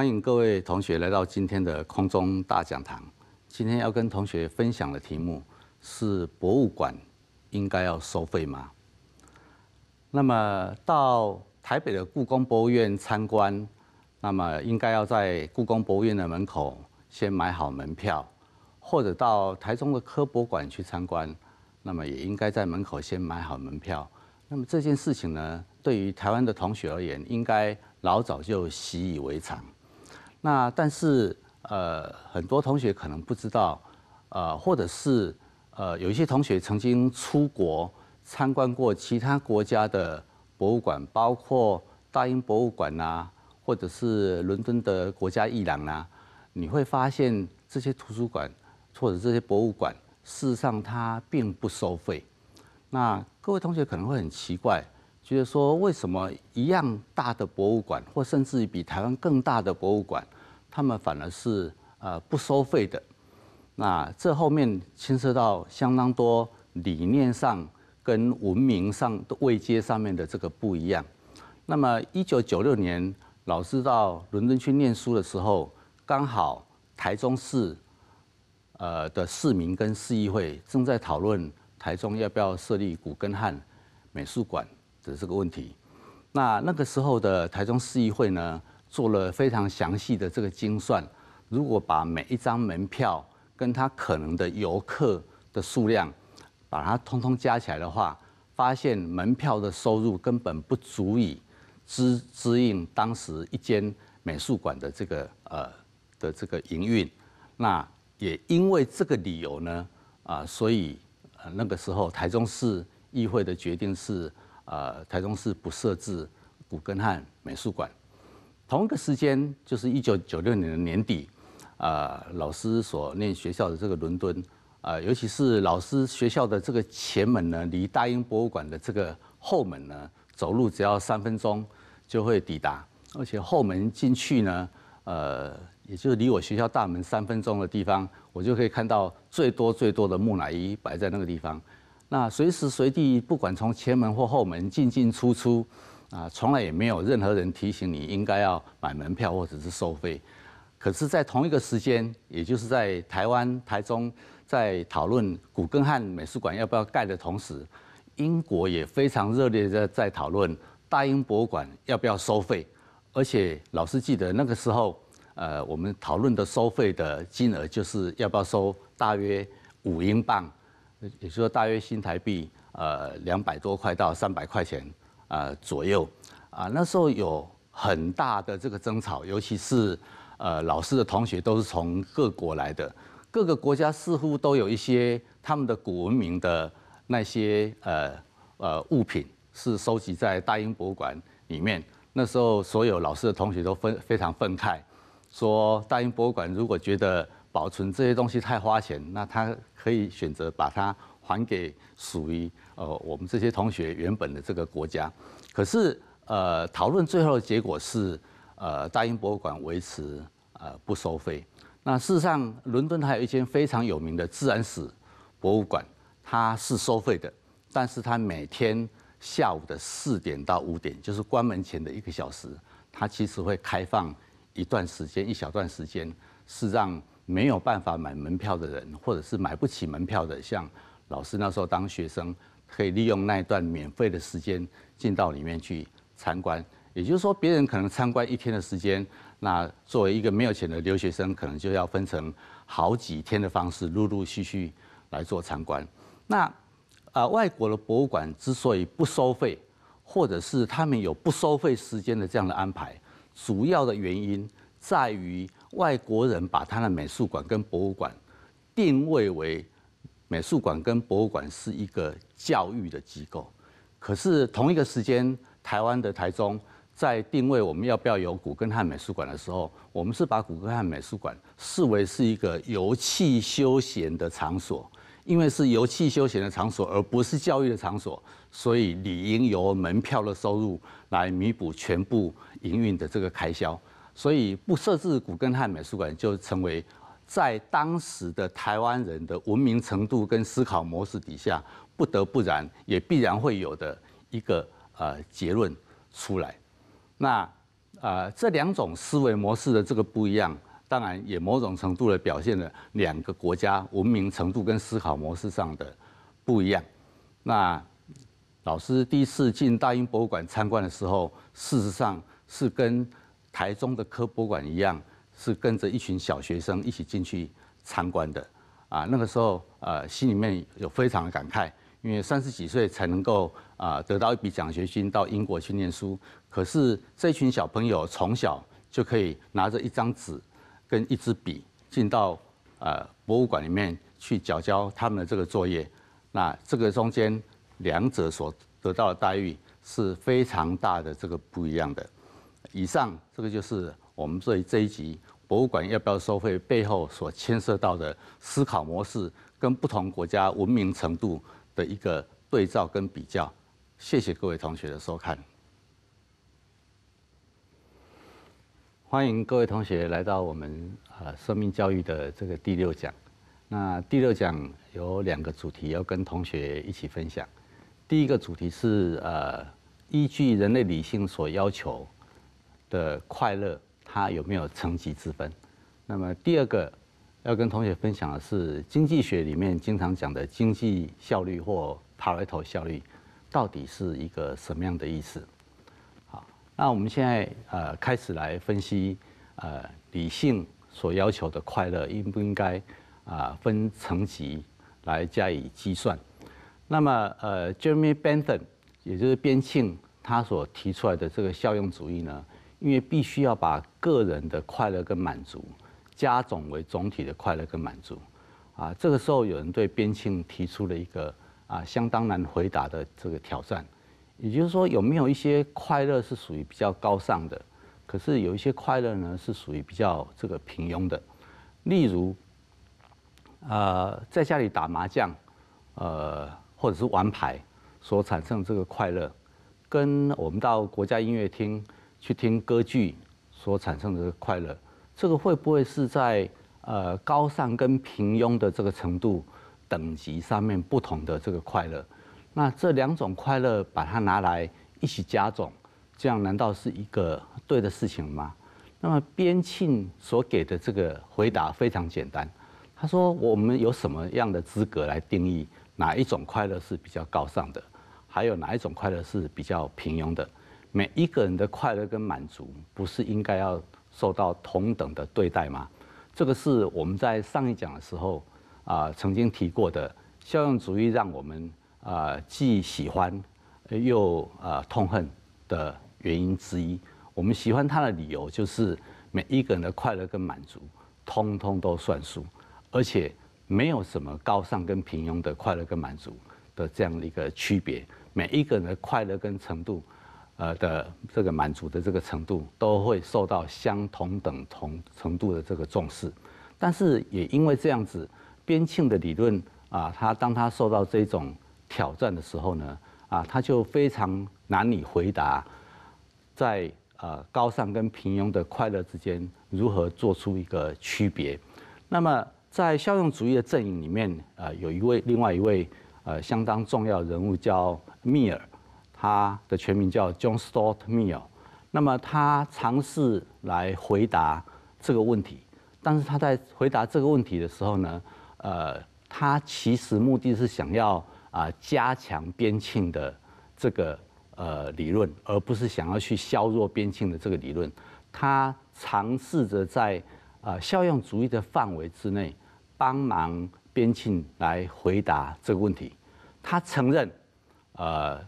欢迎各位同学来到今天的空中大讲堂。今天要跟同学分享的题目是：博物馆应该要收费吗？那么到台北的故宫博物院参观，那么应该要在故宫博物院的门口先买好门票，或者到台中的科博馆去参观，那么也应该在门口先买好门票。那么这件事情呢，对于台湾的同学而言，应该老早就习以为常。那但是，呃，很多同学可能不知道，呃，或者是呃，有一些同学曾经出国参观过其他国家的博物馆，包括大英博物馆呐，或者是伦敦的国家艺廊呐，你会发现这些图书馆或者这些博物馆，事实上它并不收费。那各位同学可能会很奇怪。就是说，为什么一样大的博物馆，或甚至于比台湾更大的博物馆，他们反而是呃不收费的？那这后面牵涉到相当多理念上跟文明上位接上面的这个不一样。那么，一九九六年老师到伦敦去念书的时候，刚好台中市呃的市民跟市议会正在讨论台中要不要设立古根汉美术馆。这是个问题。那那个时候的台中市议会呢，做了非常详细的这个精算。如果把每一张门票跟它可能的游客的数量，把它通通加起来的话，发现门票的收入根本不足以支支应当时一间美术馆的这个呃的这个营运。那也因为这个理由呢，啊，所以那个时候台中市议会的决定是。呃台中市不设置古根汉美术馆。同一个时间，就是一九九六年的年底，呃，老师所念学校的这个伦敦，呃，尤其是老师学校的这个前门呢，离大英博物馆的这个后门呢，走路只要三分钟就会抵达。而且后门进去呢，呃，也就是离我学校大门三分钟的地方，我就可以看到最多最多的木乃伊摆在那个地方。那随时随地，不管从前门或后门进进出出，啊，从来也没有任何人提醒你应该要买门票或者是收费。可是，在同一个时间，也就是在台湾、台中在讨论古根汉美术馆要不要盖的同时，英国也非常热烈的在讨论大英博物馆要不要收费。而且，老师记得那个时候，呃，我们讨论的收费的金额就是要不要收大约五英镑。也就是说，大约新台币呃两百多块到三百块钱啊左右啊，那时候有很大的这个争吵，尤其是呃老师的同学都是从各国来的，各个国家似乎都有一些他们的古文明的那些呃呃物品是收集在大英博物馆里面，那时候所有老师的同学都分非常愤慨，说大英博物馆如果觉得。保存这些东西太花钱，那他可以选择把它还给属于呃我们这些同学原本的这个国家。可是呃讨论最后的结果是，呃大英博物馆维持呃不收费。那事实上，伦敦还有一间非常有名的自然史博物馆，它是收费的，但是它每天下午的四点到五点，就是关门前的一个小时，它其实会开放一段时间，一小段时间是让没有办法买门票的人，或者是买不起门票的，像老师那时候当学生，可以利用那一段免费的时间进到里面去参观。也就是说，别人可能参观一天的时间，那作为一个没有钱的留学生，可能就要分成好几天的方式，陆陆续续来做参观。那啊，外国的博物馆之所以不收费，或者是他们有不收费时间的这样的安排，主要的原因在于。外国人把他的美术馆跟博物馆定位为美术馆跟博物馆是一个教育的机构，可是同一个时间，台湾的台中在定位我们要不要有古根汉美术馆的时候，我们是把古根汉美术馆视为是一个游憩休闲的场所，因为是游憩休闲的场所，而不是教育的场所，所以理应由门票的收入来弥补全部营运的这个开销。所以不设置古根汉美术馆，就成为在当时的台湾人的文明程度跟思考模式底下，不得不然，也必然会有的一个呃结论出来。那呃这两种思维模式的这个不一样，当然也某种程度的表现了两个国家文明程度跟思考模式上的不一样。那老师第一次进大英博物馆参观的时候，事实上是跟台中的科博馆一样，是跟着一群小学生一起进去参观的，啊，那个时候，呃，心里面有非常的感慨，因为三十几岁才能够啊得到一笔奖学金到英国去念书，可是这群小朋友从小就可以拿着一张纸跟一支笔进到呃博物馆里面去缴交他们的这个作业，那这个中间两者所得到的待遇是非常大的这个不一样的。以上这个就是我们这里这一集博物馆要不要收费背后所牵涉到的思考模式，跟不同国家文明程度的一个对照跟比较。谢谢各位同学的收看。欢迎各位同学来到我们呃生命教育的这个第六讲。那第六讲有两个主题要跟同学一起分享。第一个主题是呃依据人类理性所要求。的快乐，它有没有层级之分？那么第二个，要跟同学分享的是经济学里面经常讲的经济效率或 p a r 帕 t o 效率，到底是一个什么样的意思？好，那我们现在呃开始来分析呃理性所要求的快乐应不应该啊分层级来加以计算？那么呃，Jeremy Bentham 也就是边庆他所提出来的这个效用主义呢？因为必须要把个人的快乐跟满足加总为总体的快乐跟满足，啊，这个时候有人对边庆提出了一个啊相当难回答的这个挑战，也就是说有没有一些快乐是属于比较高尚的，可是有一些快乐呢是属于比较这个平庸的，例如，呃，在家里打麻将，呃，或者是玩牌所产生这个快乐，跟我们到国家音乐厅。去听歌剧所产生的快乐，这个会不会是在呃高尚跟平庸的这个程度等级上面不同的这个快乐？那这两种快乐把它拿来一起加总，这样难道是一个对的事情吗？那么边沁所给的这个回答非常简单，他说：我们有什么样的资格来定义哪一种快乐是比较高尚的，还有哪一种快乐是比较平庸的？每一个人的快乐跟满足，不是应该要受到同等的对待吗？这个是我们在上一讲的时候啊，曾经提过的效用主义让我们啊既喜欢又啊痛恨的原因之一。我们喜欢它的理由就是，每一个人的快乐跟满足通通都算数，而且没有什么高尚跟平庸的快乐跟满足的这样的一个区别。每一个人的快乐跟程度。呃的这个满足的这个程度都会受到相同等同程度的这个重视，但是也因为这样子，边沁的理论啊，他当他受到这种挑战的时候呢，啊，他就非常难以回答，在呃高尚跟平庸的快乐之间如何做出一个区别。那么在效用主义的阵营里面，呃，有一位另外一位呃相当重要人物叫密尔。他的全名叫 John Stuart Mill，那么他尝试来回答这个问题，但是他在回答这个问题的时候呢，呃，他其实目的是想要啊加强边沁的这个呃理论，而不是想要去削弱边沁的这个理论。他尝试着在呃效用主义的范围之内，帮忙边沁来回答这个问题。他承认，呃。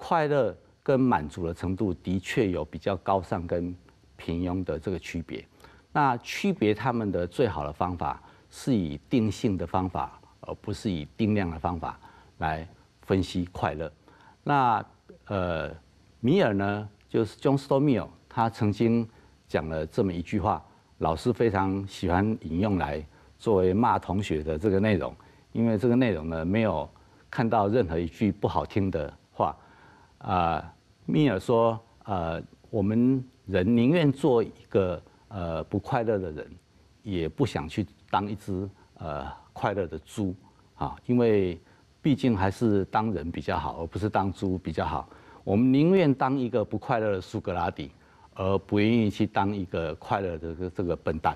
快乐跟满足的程度的确有比较高尚跟平庸的这个区别。那区别他们的最好的方法是以定性的方法，而不是以定量的方法来分析快乐。那呃，米尔呢，就是 John s t o r m i l 他曾经讲了这么一句话，老师非常喜欢引用来作为骂同学的这个内容，因为这个内容呢，没有看到任何一句不好听的话。啊，密尔说，呃，我们人宁愿做一个呃不快乐的人，也不想去当一只呃快乐的猪啊，因为毕竟还是当人比较好，而不是当猪比较好。我们宁愿当一个不快乐的苏格拉底，而不愿意去当一个快乐的这个笨蛋。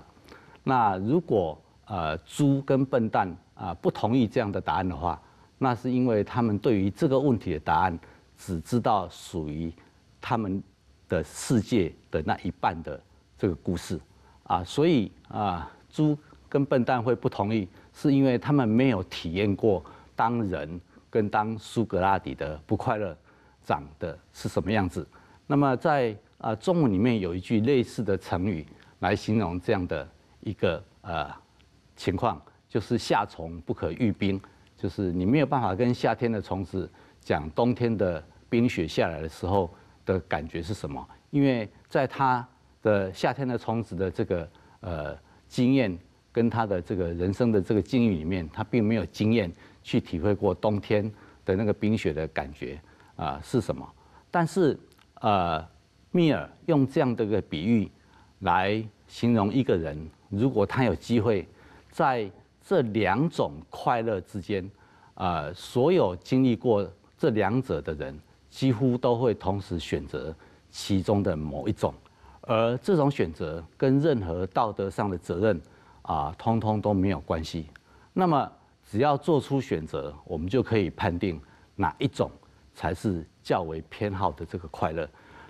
那如果呃猪跟笨蛋啊不同意这样的答案的话，那是因为他们对于这个问题的答案。只知道属于他们的世界的那一半的这个故事，啊，所以啊，猪跟笨蛋会不同意，是因为他们没有体验过当人跟当苏格拉底的不快乐长的是什么样子。那么在啊，中文里面有一句类似的成语来形容这样的一个呃情况，就是夏虫不可遇冰，就是你没有办法跟夏天的虫子讲冬天的。冰雪下来的时候的感觉是什么？因为在他的夏天的充值的这个呃经验，跟他的这个人生的这个境遇里面，他并没有经验去体会过冬天的那个冰雪的感觉啊是什么？但是呃，密尔用这样的一个比喻来形容一个人，如果他有机会在这两种快乐之间，呃，所有经历过这两者的人。几乎都会同时选择其中的某一种，而这种选择跟任何道德上的责任啊，通通都没有关系。那么只要做出选择，我们就可以判定哪一种才是较为偏好的这个快乐。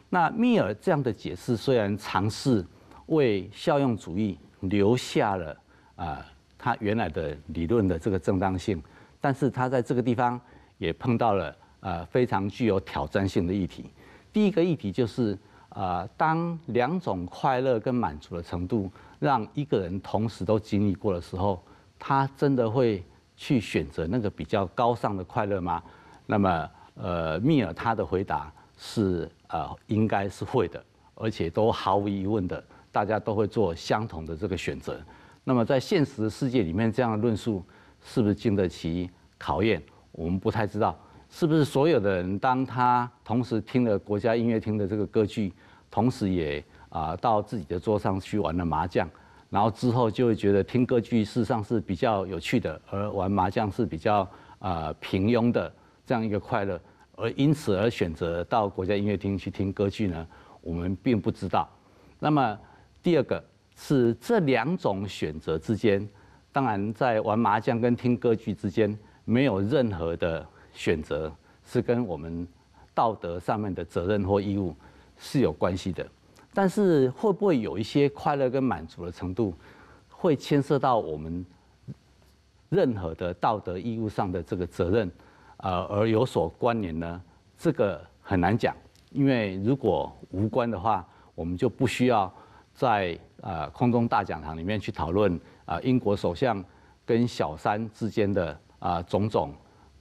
那密尔这样的解释虽然尝试为效用主义留下了啊他原来的理论的这个正当性，但是他在这个地方也碰到了。呃，非常具有挑战性的议题。第一个议题就是，呃，当两种快乐跟满足的程度让一个人同时都经历过的时候，他真的会去选择那个比较高尚的快乐吗？那么，呃，密尔他的回答是，呃，应该是会的，而且都毫无疑问的，大家都会做相同的这个选择。那么，在现实的世界里面，这样的论述是不是经得起考验？我们不太知道。是不是所有的人，当他同时听了国家音乐厅的这个歌剧，同时也啊到自己的桌上去玩了麻将，然后之后就会觉得听歌剧事实上是比较有趣的，而玩麻将是比较啊平庸的这样一个快乐，而因此而选择到国家音乐厅去听歌剧呢？我们并不知道。那么第二个是这两种选择之间，当然在玩麻将跟听歌剧之间没有任何的。选择是跟我们道德上面的责任或义务是有关系的，但是会不会有一些快乐跟满足的程度会牵涉到我们任何的道德义务上的这个责任而有所关联呢？这个很难讲，因为如果无关的话，我们就不需要在呃空中大讲堂里面去讨论啊英国首相跟小三之间的啊种种。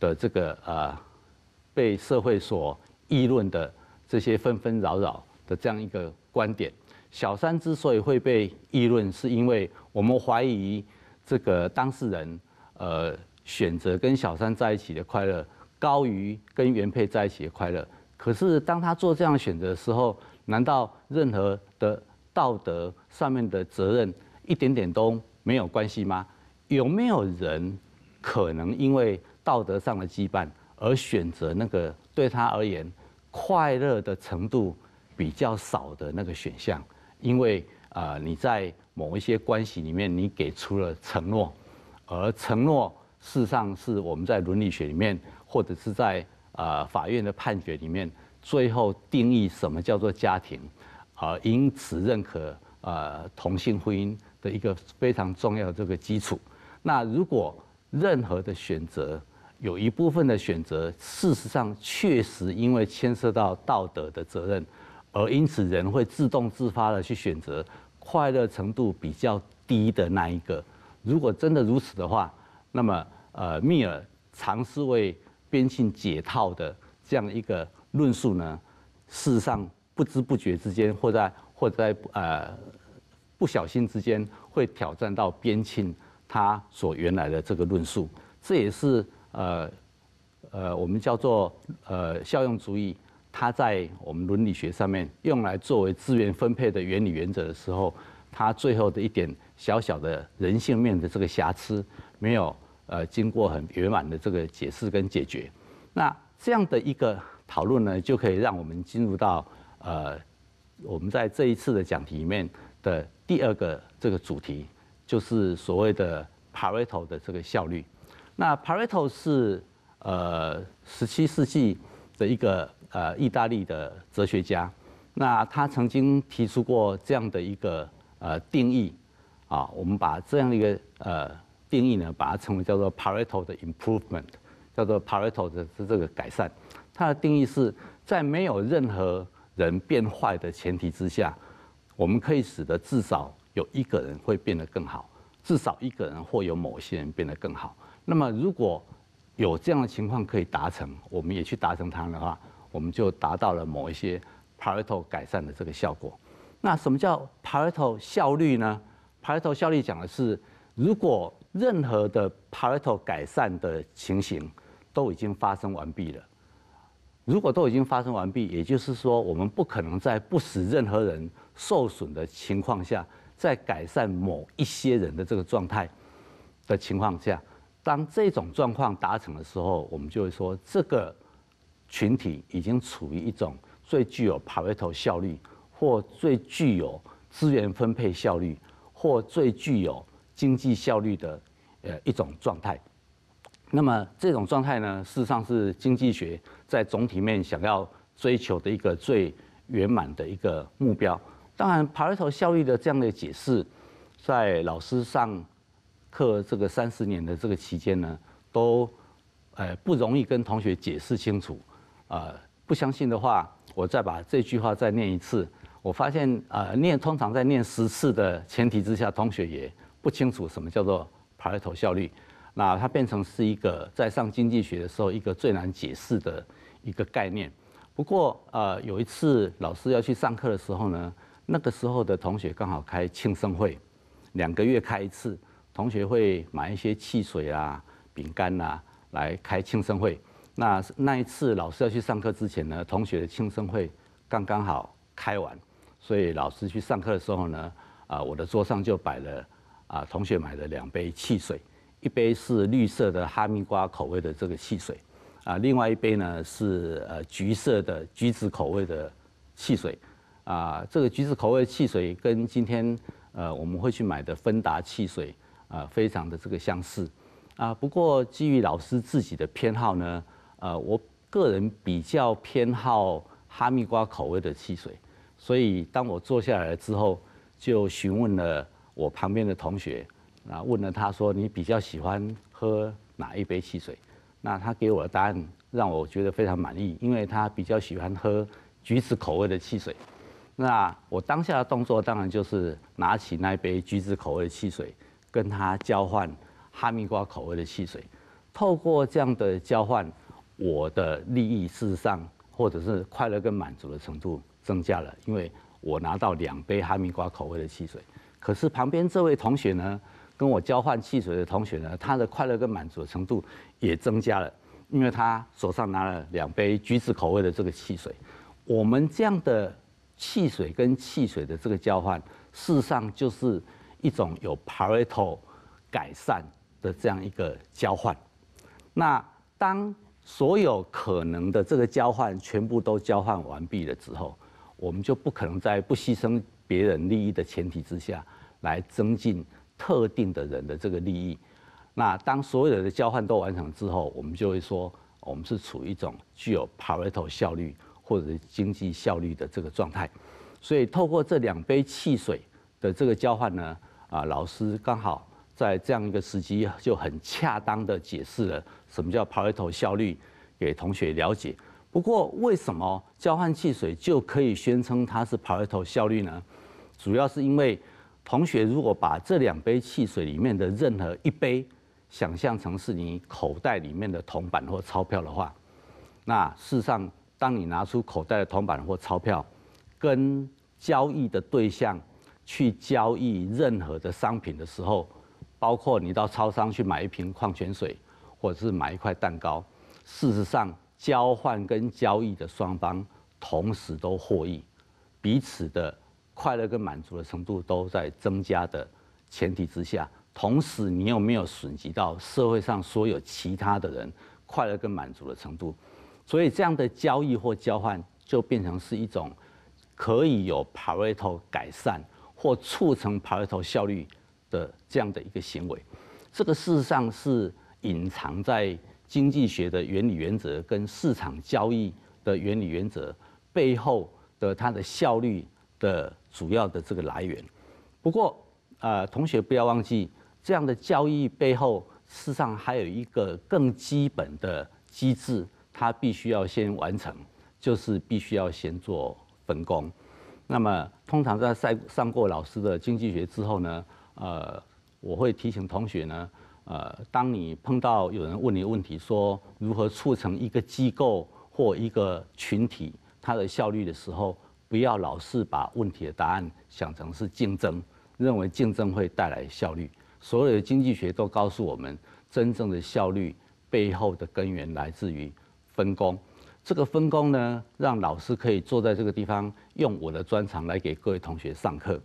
的这个啊，被社会所议论的这些纷纷扰扰的这样一个观点，小三之所以会被议论，是因为我们怀疑这个当事人呃选择跟小三在一起的快乐高于跟原配在一起的快乐。可是当他做这样选择的时候，难道任何的道德上面的责任一点点都没有关系吗？有没有人可能因为？道德上的羁绊，而选择那个对他而言快乐的程度比较少的那个选项，因为啊，你在某一些关系里面，你给出了承诺，而承诺事实上是我们在伦理学里面，或者是在啊法院的判决里面，最后定义什么叫做家庭，而因此认可啊同性婚姻的一个非常重要的这个基础。那如果任何的选择，有一部分的选择，事实上确实因为牵涉到道德的责任，而因此人会自动自发的去选择快乐程度比较低的那一个。如果真的如此的话，那么呃，密尔尝试为边境解套的这样一个论述呢，事实上不知不觉之间，或在或者在呃不小心之间，会挑战到边境他所原来的这个论述。这也是。呃，呃，我们叫做呃效用主义，它在我们伦理学上面用来作为资源分配的原理原则的时候，它最后的一点小小的人性面的这个瑕疵，没有呃经过很圆满的这个解释跟解决。那这样的一个讨论呢，就可以让我们进入到呃我们在这一次的讲题里面的第二个这个主题，就是所谓的 Pareto 的这个效率。那 p a r e t o 是呃十七世纪的一个呃意大利的哲学家，那他曾经提出过这样的一个呃定义，啊，我们把这样一个呃定义呢，把它称为叫做 p a r e t o 的 Improvement，叫做 p a r e t o 的这个改善。它的定义是在没有任何人变坏的前提之下，我们可以使得至少有一个人会变得更好，至少一个人或有某些人变得更好。那么，如果有这样的情况可以达成，我们也去达成它的话，我们就达到了某一些 parietal 改善的这个效果。那什么叫 parietal 效率呢？p a r t a l 效率讲的是，如果任何的 parietal 改善的情形都已经发生完毕了，如果都已经发生完毕，也就是说，我们不可能在不使任何人受损的情况下，在改善某一些人的这个状态的情况下。当这种状况达成的时候，我们就会说，这个群体已经处于一种最具有帕累头效率，或最具有资源分配效率，或最具有经济效率的呃一种状态。那么这种状态呢，事实上是经济学在总体面想要追求的一个最圆满的一个目标。当然，帕累托效率的这样的解释，在老师上。课这个三十年的这个期间呢，都，呃，不容易跟同学解释清楚，啊，不相信的话，我再把这句话再念一次。我发现，呃，念通常在念十次的前提之下，同学也不清楚什么叫做帕 t o 效率。那它变成是一个在上经济学的时候一个最难解释的一个概念。不过，呃，有一次老师要去上课的时候呢，那个时候的同学刚好开庆生会，两个月开一次。同学会买一些汽水啊、饼干啊来开庆生会。那那一次老师要去上课之前呢，同学的庆生会刚刚好开完，所以老师去上课的时候呢，啊，我的桌上就摆了啊，同学买的两杯汽水，一杯是绿色的哈密瓜口味的这个汽水，啊，另外一杯呢是呃橘色的橘子口味的汽水，啊，这个橘子口味汽水跟今天呃我们会去买的芬达汽水。啊，非常的这个相似，啊，不过基于老师自己的偏好呢，呃，我个人比较偏好哈密瓜口味的汽水，所以当我坐下来之后，就询问了我旁边的同学，啊，问了他说你比较喜欢喝哪一杯汽水？那他给我的答案让我觉得非常满意，因为他比较喜欢喝橘子口味的汽水，那我当下的动作当然就是拿起那一杯橘子口味的汽水。跟他交换哈密瓜口味的汽水，透过这样的交换，我的利益事实上或者是快乐跟满足的程度增加了，因为我拿到两杯哈密瓜口味的汽水。可是旁边这位同学呢，跟我交换汽水的同学呢，他的快乐跟满足的程度也增加了，因为他手上拿了两杯橘子口味的这个汽水。我们这样的汽水跟汽水的这个交换，事实上就是。一种有 Pareto 改善的这样一个交换。那当所有可能的这个交换全部都交换完毕了之后，我们就不可能在不牺牲别人利益的前提之下来增进特定的人的这个利益。那当所有的交换都完成之后，我们就会说，我们是处于一种具有 Pareto 效率或者经济效率的这个状态。所以，透过这两杯汽水的这个交换呢？啊，老师刚好在这样一个时机就很恰当的解释了什么叫 p a r a t e 效率，给同学了解。不过，为什么交换汽水就可以宣称它是 p a r a t e 效率呢？主要是因为同学如果把这两杯汽水里面的任何一杯想象成是你口袋里面的铜板或钞票的话，那事实上，当你拿出口袋的铜板或钞票跟交易的对象。去交易任何的商品的时候，包括你到超商去买一瓶矿泉水，或者是买一块蛋糕，事实上交换跟交易的双方同时都获益，彼此的快乐跟满足的程度都在增加的前提之下，同时你又没有损及到社会上所有其他的人快乐跟满足的程度，所以这样的交易或交换就变成是一种可以有 p a r 帕累托改善。或促成帕累头效率的这样的一个行为，这个事实上是隐藏在经济学的原理原则跟市场交易的原理原则背后的它的效率的主要的这个来源。不过，呃，同学不要忘记，这样的交易背后事实上还有一个更基本的机制，它必须要先完成，就是必须要先做分工。那么，通常在上上过老师的经济学之后呢，呃，我会提醒同学呢，呃，当你碰到有人问你问题，说如何促成一个机构或一个群体它的效率的时候，不要老是把问题的答案想成是竞争，认为竞争会带来效率。所有的经济学都告诉我们，真正的效率背后的根源来自于分工。这个分工呢，让老师可以坐在这个地方，用我的专长来给各位同学上课。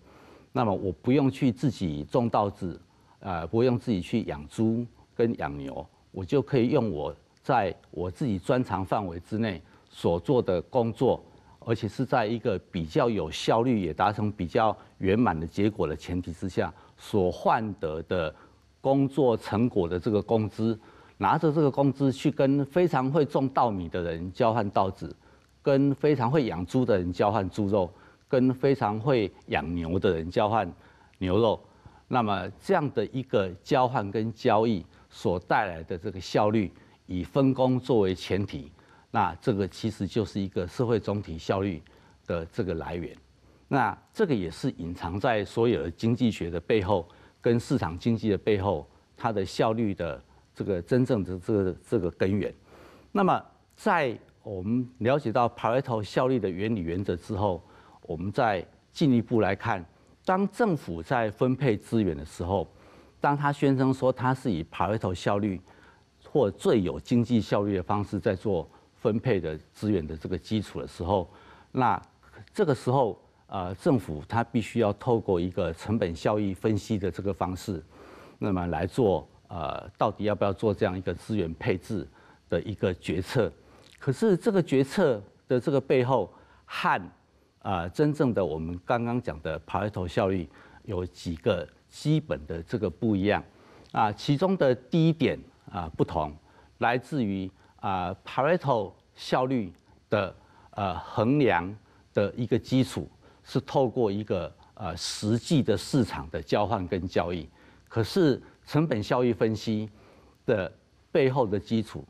那么我不用去自己种稻子，呃，不用自己去养猪跟养牛，我就可以用我在我自己专长范围之内所做的工作，而且是在一个比较有效率也达成比较圆满的结果的前提之下，所换得的工作成果的这个工资。拿着这个工资去跟非常会种稻米的人交换稻子，跟非常会养猪的人交换猪肉，跟非常会养牛的人交换牛肉。那么这样的一个交换跟交易所带来的这个效率，以分工作为前提，那这个其实就是一个社会总体效率的这个来源。那这个也是隐藏在所有的经济学的背后，跟市场经济的背后，它的效率的。这个真正的这个这个根源，那么在我们了解到 p r a t o 效率的原理原则之后，我们再进一步来看，当政府在分配资源的时候，当他宣称说他是以 p r a t o 效率或最有经济效率的方式在做分配的资源的这个基础的时候，那这个时候啊，政府他必须要透过一个成本效益分析的这个方式，那么来做。呃，到底要不要做这样一个资源配置的一个决策？可是这个决策的这个背后和呃真正的我们刚刚讲的帕累托效率有几个基本的这个不一样啊。其中的第一点啊不同，来自于啊帕 t o 效率的呃衡量的一个基础是透过一个呃实际的市场的交换跟交易，可是。成本效益分析的背后的基础，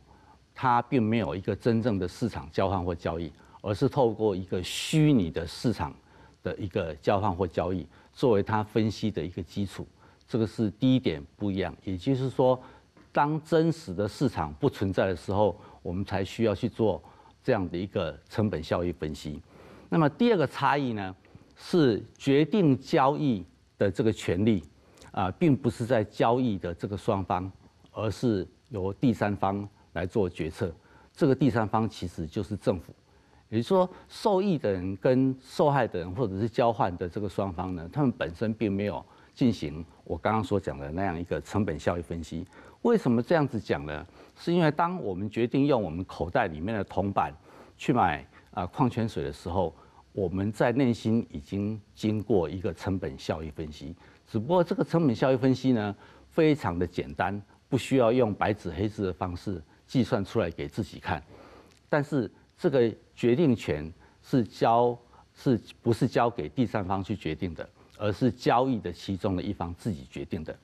它并没有一个真正的市场交换或交易，而是透过一个虚拟的市场的一个交换或交易作为它分析的一个基础。这个是第一点不一样，也就是说，当真实的市场不存在的时候，我们才需要去做这样的一个成本效益分析。那么第二个差异呢，是决定交易的这个权利。啊，并不是在交易的这个双方，而是由第三方来做决策。这个第三方其实就是政府。也就是说，受益的人跟受害的人，或者是交换的这个双方呢，他们本身并没有进行我刚刚所讲的那样一个成本效益分析。为什么这样子讲呢？是因为当我们决定用我们口袋里面的铜板去买啊矿泉水的时候，我们在内心已经经过一个成本效益分析。只不过这个成本效益分析呢，非常的简单，不需要用白纸黑字的方式计算出来给自己看。但是这个决定权是交，是不是交给第三方去决定的，而是交易的其中的一方自己决定的。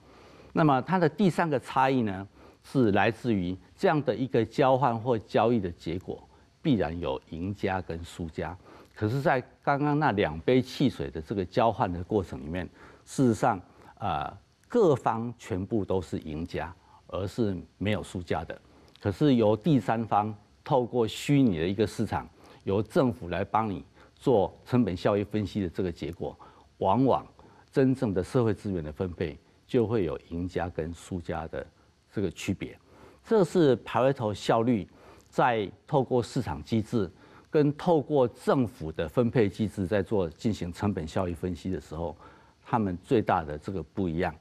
那么它的第三个差异呢，是来自于这样的一个交换或交易的结果必然有赢家跟输家。可是，在刚刚那两杯汽水的这个交换的过程里面。事实上，啊，各方全部都是赢家，而是没有输家的。可是由第三方透过虚拟的一个市场，由政府来帮你做成本效益分析的这个结果，往往真正的社会资源的分配就会有赢家跟输家的这个区别。这是排位头效率在透过市场机制跟透过政府的分配机制在做进行成本效益分析的时候。他们最大的这个不一样，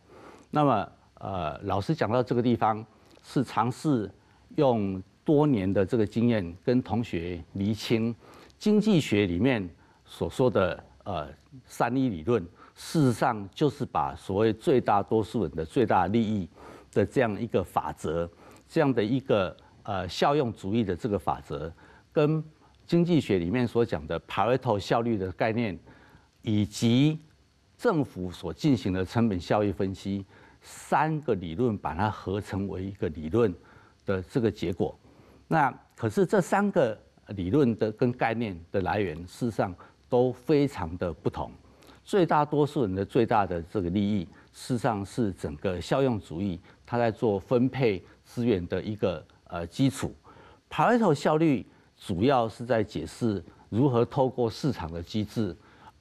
那么呃，老师讲到这个地方是尝试用多年的这个经验跟同学厘清经济学里面所说的呃三一理论，事实上就是把所谓最大多数人的最大利益的这样一个法则，这样的一个呃效用主义的这个法则，跟经济学里面所讲的 p r a t o 效率的概念以及。政府所进行的成本效益分析，三个理论把它合成为一个理论的这个结果。那可是这三个理论的跟概念的来源，事实上都非常的不同。最大多数人的最大的这个利益，事实上是整个效用主义，它在做分配资源的一个呃基础。p r a t o 效率主要是在解释如何透过市场的机制。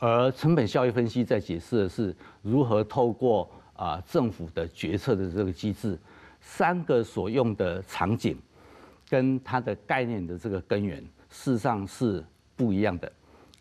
而成本效益分析在解释的是如何透过啊政府的决策的这个机制，三个所用的场景跟它的概念的这个根源事实上是不一样的。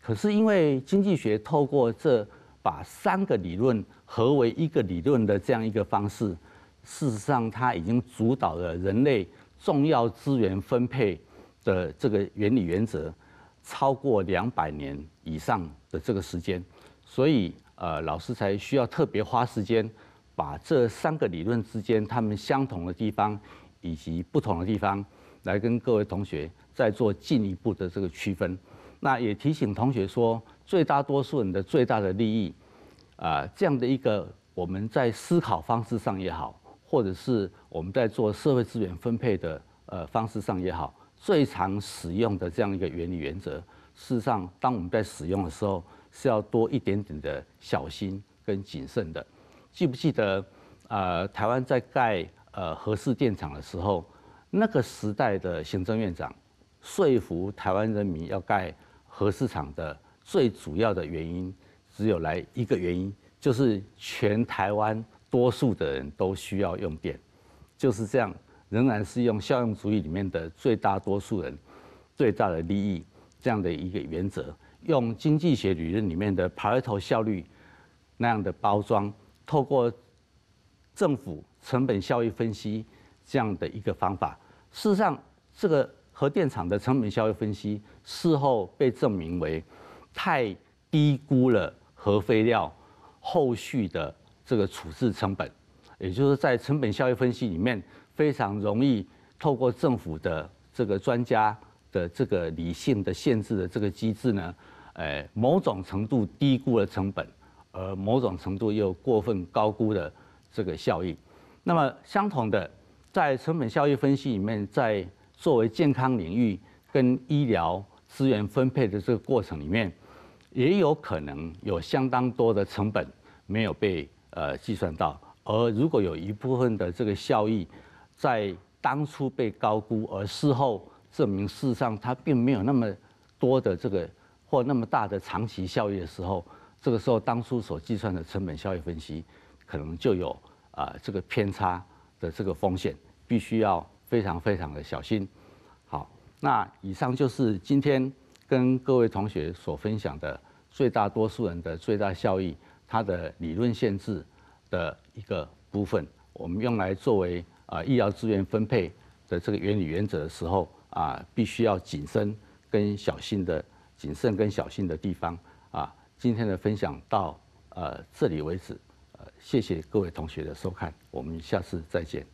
可是因为经济学透过这把三个理论合为一个理论的这样一个方式，事实上它已经主导了人类重要资源分配的这个原理原则。超过两百年以上的这个时间，所以呃老师才需要特别花时间，把这三个理论之间他们相同的地方以及不同的地方，来跟各位同学再做进一步的这个区分。那也提醒同学说，最大多数人的最大的利益，啊这样的一个我们在思考方式上也好，或者是我们在做社会资源分配的呃方式上也好。最常使用的这样一个原理原则，事实上，当我们在使用的时候，是要多一点点的小心跟谨慎的。记不记得，呃，台湾在盖呃核四电厂的时候，那个时代的行政院长说服台湾人民要盖核四厂的最主要的原因，只有来一个原因，就是全台湾多数的人都需要用电，就是这样。仍然是用效用主义里面的最大多数人最大的利益这样的一个原则，用经济学理论里面的排头效率那样的包装，透过政府成本效益分析这样的一个方法。事实上，这个核电厂的成本效益分析事后被证明为太低估了核废料后续的这个处置成本，也就是在成本效益分析里面。非常容易透过政府的这个专家的这个理性的限制的这个机制呢，呃，某种程度低估了成本，而某种程度又过分高估了这个效益。那么，相同的，在成本效益分析里面，在作为健康领域跟医疗资源分配的这个过程里面，也有可能有相当多的成本没有被呃计算到，而如果有一部分的这个效益。在当初被高估，而事后证明事实上它并没有那么多的这个或那么大的长期效益的时候，这个时候当初所计算的成本效益分析，可能就有啊这个偏差的这个风险，必须要非常非常的小心。好，那以上就是今天跟各位同学所分享的最大多数人的最大效益它的理论限制的一个部分，我们用来作为。啊，医疗资源分配的这个原理原则的时候啊，必须要谨慎跟小心的谨慎跟小心的地方啊。今天的分享到呃这里为止，呃，谢谢各位同学的收看，我们下次再见。